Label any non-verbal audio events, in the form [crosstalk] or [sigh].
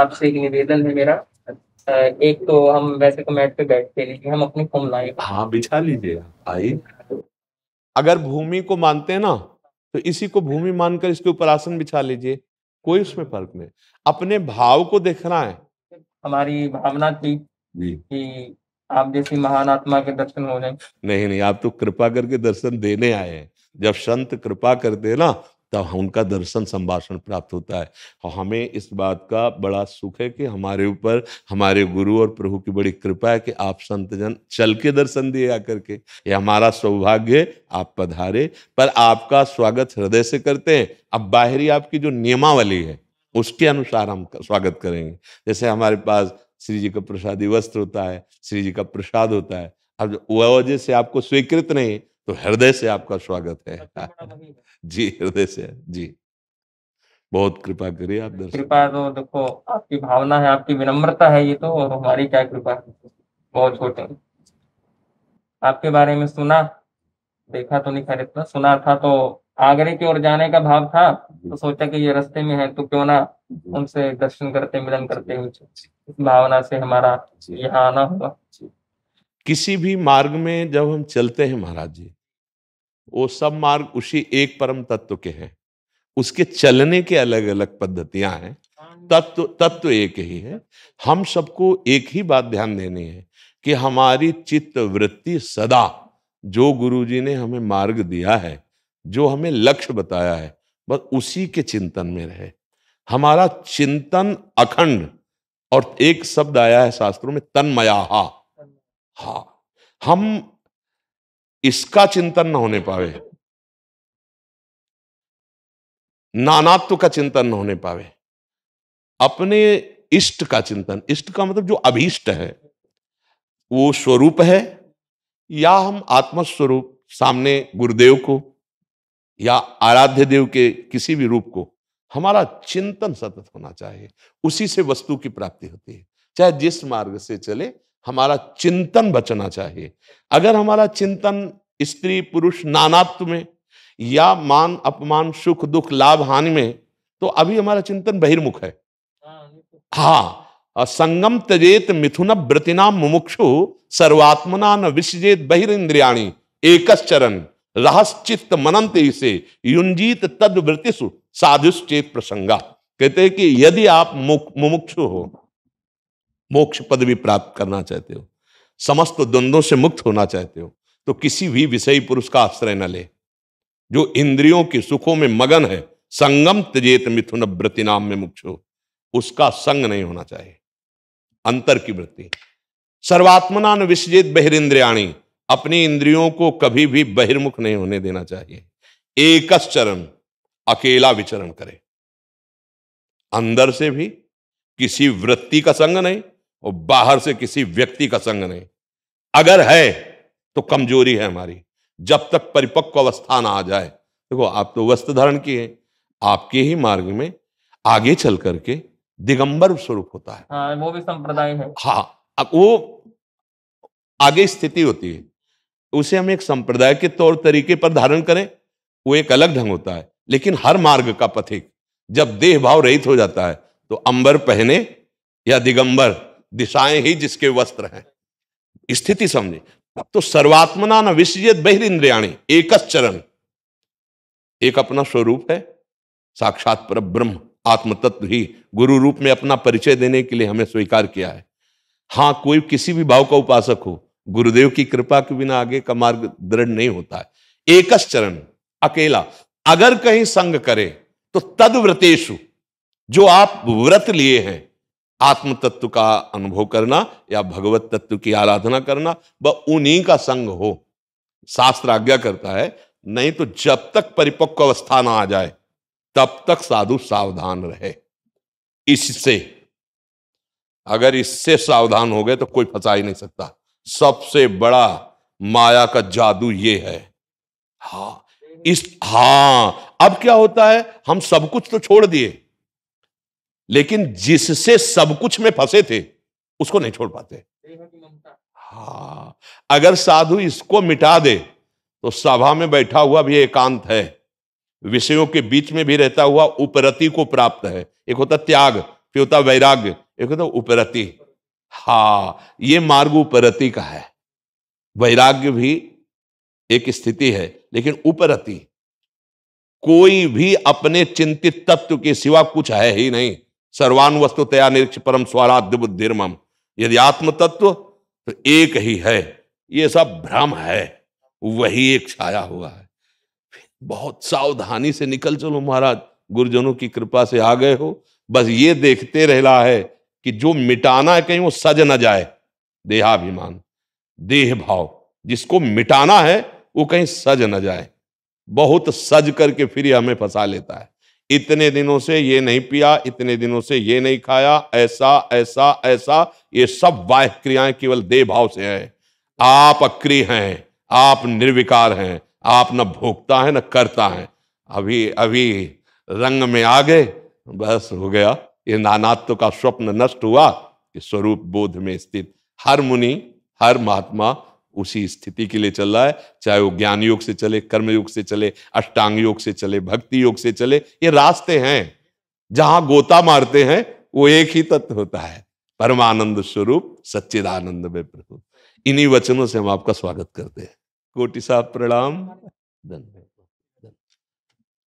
आपसे एक निवेदन है मेरा एक तो हम वैसे तो मैट पे बैठते नहीं हम अपनी फोन लाए हाँ बिछा लीजिए आई अगर भूमि को मानते हैं ना तो इसी को भूमि मानकर इसके ऊपर आसन बिछा लीजिए कोई उसमें फर्क नहीं अपने भाव को देखना है हमारी भावना थी जी। कि आप जैसी महान आत्मा के दर्शन हो जाए नहीं नहीं आप तो कृपा करके दर्शन देने आए हैं जब संत कृपा करते हैं ना तब उनका दर्शन संभाषण प्राप्त होता है और हमें इस बात का बड़ा सुख है कि हमारे ऊपर हमारे गुरु और प्रभु की बड़ी कृपा है कि आप संतजन चल के दर्शन दिए आकर के ये हमारा सौभाग्य आप पधारे पर आपका स्वागत हृदय से करते हैं अब बाहरी आपकी जो नियमावली है उसके अनुसार हम स्वागत करेंगे जैसे हमारे पास श्री जी का प्रसादी वस्त्र होता है श्री जी का प्रसाद होता है अब वजह से आपको स्वीकृत नहीं तो हृदय से आपका स्वागत है [laughs] जी हृदय से जी बहुत कृपा करिए आप दर्शन कृपा तो देखो आपकी भावना है आपकी विनम्रता है ये तो और हमारी क्या कृपा बहुत छोटे आपके बारे में सुना देखा तो नहीं खैर इतना सुना था तो आगरे की ओर जाने का भाव था तो सोचा कि ये रास्ते में है तो क्यों ना उनसे दर्शन करते मिलन करते हुए भावना से हमारा यहाँ आना हुआ किसी भी मार्ग में जब हम चलते हैं महाराज जी वो सब मार्ग उसी एक परम तत्व के हैं उसके चलने के अलग अलग पद्धतियां हैं तत्व तत्व एक ही है हम सबको एक ही बात ध्यान देनी है कि हमारी चित्त वृत्ति सदा जो गुरु जी ने हमें मार्ग दिया है जो हमें लक्ष्य बताया है बस उसी के चिंतन में रहे हमारा चिंतन अखंड और एक शब्द आया है शास्त्रों में तन्मयाहा हा हम इसका चिंतन न होने पावे नानात्व का चिंतन न होने पावे अपने इष्ट का चिंतन इष्ट का मतलब जो अभीष्ट है वो स्वरूप है या हम आत्मस्वरूप सामने गुरुदेव को या आराध्य देव के किसी भी रूप को हमारा चिंतन सतत होना चाहिए उसी से वस्तु की प्राप्ति होती है चाहे जिस मार्ग से चले हमारा चिंतन बचना चाहिए अगर हमारा चिंतन स्त्री पुरुष नानात्व में या मान अपमान सुख दुख लाभ हानि में तो अभी हमारा चिंतन बहिर्मुख है हा तो हाँ, संगम तजेत मिथुन व्रतिना मुमुक्षु सर्वात्मना न विषजेत बहिर्न्द्रियाणी एक चरण मनंत इसे युंजीत तद वृतिषु साधुश्चेत प्रसंगा कहते हैं कि यदि आप मुमुक्षु हो मोक्ष पदवी प्राप्त करना चाहते हो समस्त द्वंद्वों से मुक्त होना चाहते हो तो किसी भी विषयी पुरुष का आश्रय न ले जो इंद्रियों के सुखों में मगन है संगम तजेत मिथुन व्रति नाम में मुक्ष हो उसका संग नहीं होना चाहिए अंतर की वृत्ति सर्वात्मना विसजेत बहिरिंद्रियाणी अपनी इंद्रियों को कभी भी बहिर्मुख नहीं होने देना चाहिए एक चरण अकेला विचरण करे अंदर से भी किसी वृत्ति का संग नहीं और बाहर से किसी व्यक्ति का संग नहीं अगर है तो कमजोरी है हमारी जब तक परिपक्व अवस्था ना आ जाए देखो आप तो वस्त्र धारण किए आपके ही मार्ग में आगे चल करके दिगंबर स्वरूप होता है हाँ, वो भी संप्रदाय है हाँ वो आगे स्थिति होती है उसे हम एक संप्रदाय के तौर तरीके पर धारण करें वो एक अलग ढंग होता है लेकिन हर मार्ग का पथिक जब देह भाव रहित हो जाता है तो अंबर पहने या दिगंबर दिशाएं ही जिसके वस्त्र हैं स्थिति समझे तब तो सर्वात्मना न बहिर इंद्रियाणी एक चरण एक अपना स्वरूप है साक्षात पर ब्रह्म आत्म तत्व ही गुरु रूप में अपना परिचय देने के लिए हमें स्वीकार किया है हाँ कोई किसी भी भाव का उपासक हो गुरुदेव की कृपा के बिना आगे का मार्ग दृढ़ नहीं होता है एक चरण अकेला अगर कहीं संग करे तो तद व्रतेशु जो आप व्रत लिए हैं आत्म तत्व का अनुभव करना या भगवत तत्व की आराधना करना व उन्हीं का संग हो शास्त्र आज्ञा करता है नहीं तो जब तक परिपक्व अवस्था ना आ जाए तब तक साधु सावधान रहे इससे अगर इससे सावधान हो गए तो कोई फंसा ही नहीं सकता सबसे बड़ा माया का जादू ये है हाँ इस हाँ अब क्या होता है हम सब कुछ तो छोड़ दिए लेकिन जिससे सब कुछ में फंसे थे उसको नहीं छोड़ पाते हाँ अगर साधु इसको मिटा दे तो सभा में बैठा हुआ भी एकांत है विषयों के बीच में भी रहता हुआ उपरति को प्राप्त है एक होता त्याग फिर होता वैराग्य एक होता उपरति हा ये मार्ग उपरति का है वैराग्य भी एक स्थिति है लेकिन उपरति कोई भी अपने चिंतित तत्व के सिवा कुछ है ही नहीं सर्वान तया निरीक्ष परम स्वराध्य बुद्धिम यदि आत्म तत्व तो एक ही है ये सब भ्रम है वही एक छाया हुआ है बहुत सावधानी से निकल चलो महाराज गुरुजनों की कृपा से आ गए हो बस ये देखते रहना है कि जो मिटाना है कहीं वो सज न जाए देहाभिमान देह भाव जिसको मिटाना है वो कहीं सज न जाए बहुत सज करके फिर हमें फंसा लेता है इतने दिनों से ये नहीं पिया इतने दिनों से ये नहीं खाया ऐसा ऐसा ऐसा ये सब वाह क्रियाएं केवल देह भाव से है आप अक्रिय हैं आप निर्विकार हैं आप न भोगता है न करता है अभी अभी रंग में आ गए बस हो गया ये नानात्व का स्वप्न नष्ट हुआ कि स्वरूप बोध में स्थित हर मुनि हर महात्मा उसी स्थिति के लिए चल रहा है चाहे वो ज्ञान योग से चले कर्म योग से चले अष्टांग योग से चले भक्ति योग से चले ये रास्ते हैं जहां गोता मारते हैं वो एक ही तत्व होता है परमानंद स्वरूप सच्चिदानंद में प्रभु इन्हीं वचनों से हम आपका स्वागत करते हैं कोटि साहब प्रणाम धन्यवाद